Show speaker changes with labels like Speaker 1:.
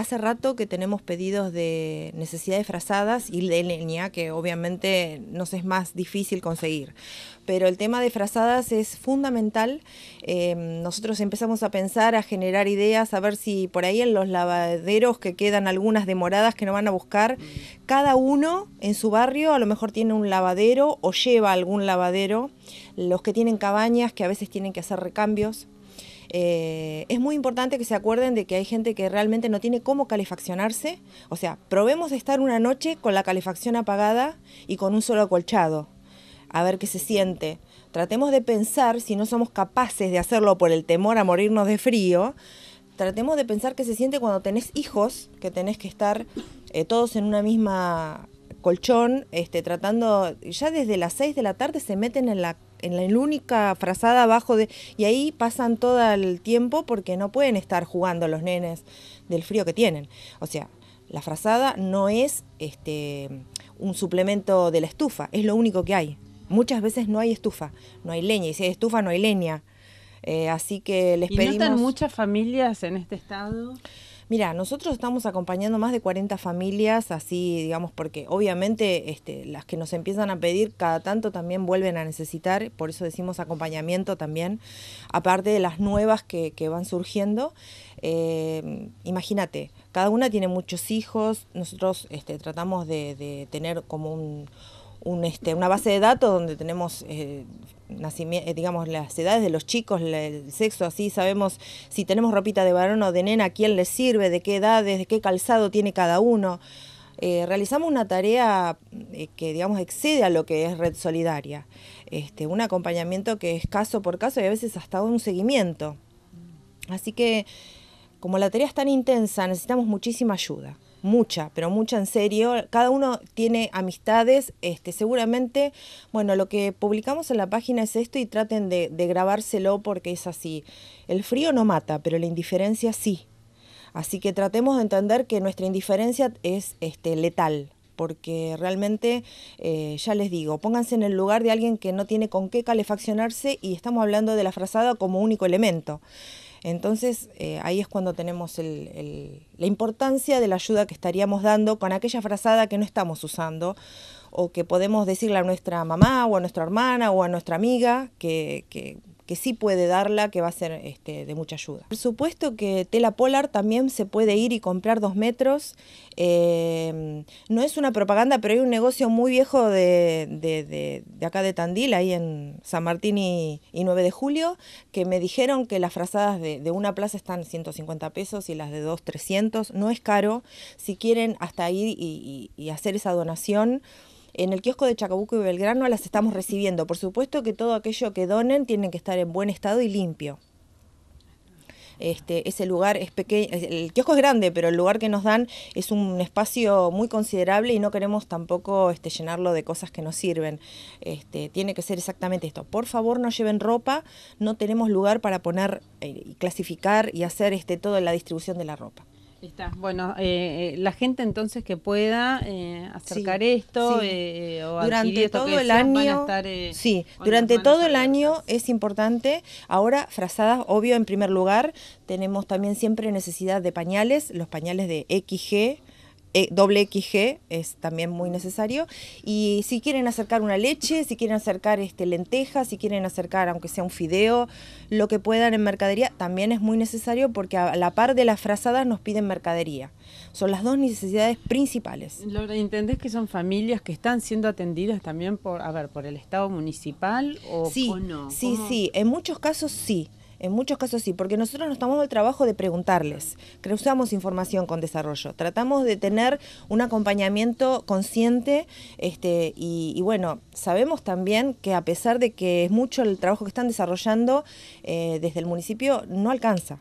Speaker 1: hace rato que tenemos pedidos de necesidad de frazadas y de leña, que obviamente nos es más difícil conseguir. Pero el tema de frazadas es fundamental. Eh, nosotros empezamos a pensar, a generar ideas, a ver si por ahí en los lavaderos que quedan algunas demoradas que no van a buscar, cada uno en su barrio a lo mejor tiene un lavadero o lleva algún lavadero. Los que tienen cabañas, que a veces tienen que hacer recambios. Eh, es muy importante que se acuerden de que hay gente que realmente no tiene cómo calefaccionarse. O sea, probemos de estar una noche con la calefacción apagada y con un solo acolchado. A ver qué se siente. Tratemos de pensar, si no somos capaces de hacerlo por el temor a morirnos de frío, tratemos de pensar qué se siente cuando tenés hijos, que tenés que estar eh, todos en una misma colchón, este, tratando, ya desde las 6 de la tarde se meten en la en la única frazada abajo de y ahí pasan todo el tiempo porque no pueden estar jugando los nenes del frío que tienen. O sea, la frazada no es este un suplemento de la estufa, es lo único que hay. Muchas veces no hay estufa, no hay leña y si hay estufa no hay leña. Eh, así que les ¿Y pedimos... muchas familias en este estado? Mira, nosotros estamos acompañando más de 40 familias, así, digamos, porque obviamente este, las que nos empiezan a pedir cada tanto también vuelven a necesitar, por eso decimos acompañamiento también, aparte de las nuevas que, van surgiendo. Eh, imagínate, cada una tiene muchos hijos, nosotros este, tratamos de tener como un un, este, una base de datos donde tenemos eh, eh, digamos las edades de los chicos, el sexo, así sabemos si tenemos ropita de varón o de nena, quién les sirve, de qué edades, de qué calzado tiene cada uno. Eh, realizamos una tarea que digamos excede a lo que es red solidaria, este, un acompañamiento que es caso por caso y a veces hasta un seguimiento. Así que como la tarea es tan intensa, necesitamos muchísima ayuda mucha, pero mucha en serio. Cada uno tiene amistades, este, seguramente, bueno, lo que publicamos en la página es esto y traten de, grabárselo porque es así. El frío no mata, pero la indiferencia sí. Así que tratemos de entender que nuestra indiferencia es este, letal, porque realmente, eh, ya les digo, pónganse en el lugar de alguien que no tiene con qué calefaccionarse y estamos hablando de la frazada como único elemento. Entonces eh, ahí es cuando tenemos la importancia de la ayuda que estaríamos dando con aquella frazada que no estamos usando o que podemos decirle a nuestra mamá o a nuestra hermana o a nuestra amiga que, sí puede darla, que va a ser este, de mucha ayuda. Por supuesto que tela polar también se puede ir y comprar dos metros. Eh, no es una propaganda, pero hay un negocio muy viejo de, de acá de Tandil, ahí en San Martín y, 9 de julio, que me dijeron que las frazadas de, una plaza están 150 pesos y las de dos 300. No es caro. Si quieren hasta ir y hacer esa donación en el kiosco de Chacabuco y Belgrano las estamos recibiendo. Por supuesto que todo aquello que donen tiene que estar en buen estado y limpio. Este, ese lugar es pequeño, el kiosco es grande, pero el lugar que nos dan es un espacio muy considerable y no queremos tampoco este, llenarlo de cosas que no sirven. Este, tiene que ser exactamente esto. Por favor, no lleven ropa, no tenemos lugar para poner eh, y clasificar y hacer este, toda la distribución de la ropa. Bueno, eh, eh, la gente entonces que pueda eh, acercar esto o durante todo el año. sí, durante todo el año es importante. Ahora frazadas, obvio, en primer lugar tenemos también siempre necesidad de pañales, los pañales de XG eh, doble XG es también muy necesario. Y si quieren acercar una leche, si quieren acercar este, lentejas, si quieren acercar aunque sea un fideo, lo que puedan en mercadería, también es muy necesario porque a la par de las frazadas nos piden mercadería. Son las dos necesidades principales. ¿lo ¿entendés que son familias que están siendo atendidas también por, a ver, por el Estado municipal o, sí, no? Sí, sí, en muchos casos sí. En muchos casos sí, porque nosotros nos tomamos el trabajo de preguntarles, cruzamos información con desarrollo, tratamos de tener un acompañamiento consciente este, y, bueno, sabemos también que a pesar de que es mucho el trabajo que están desarrollando eh, desde el municipio, no alcanza.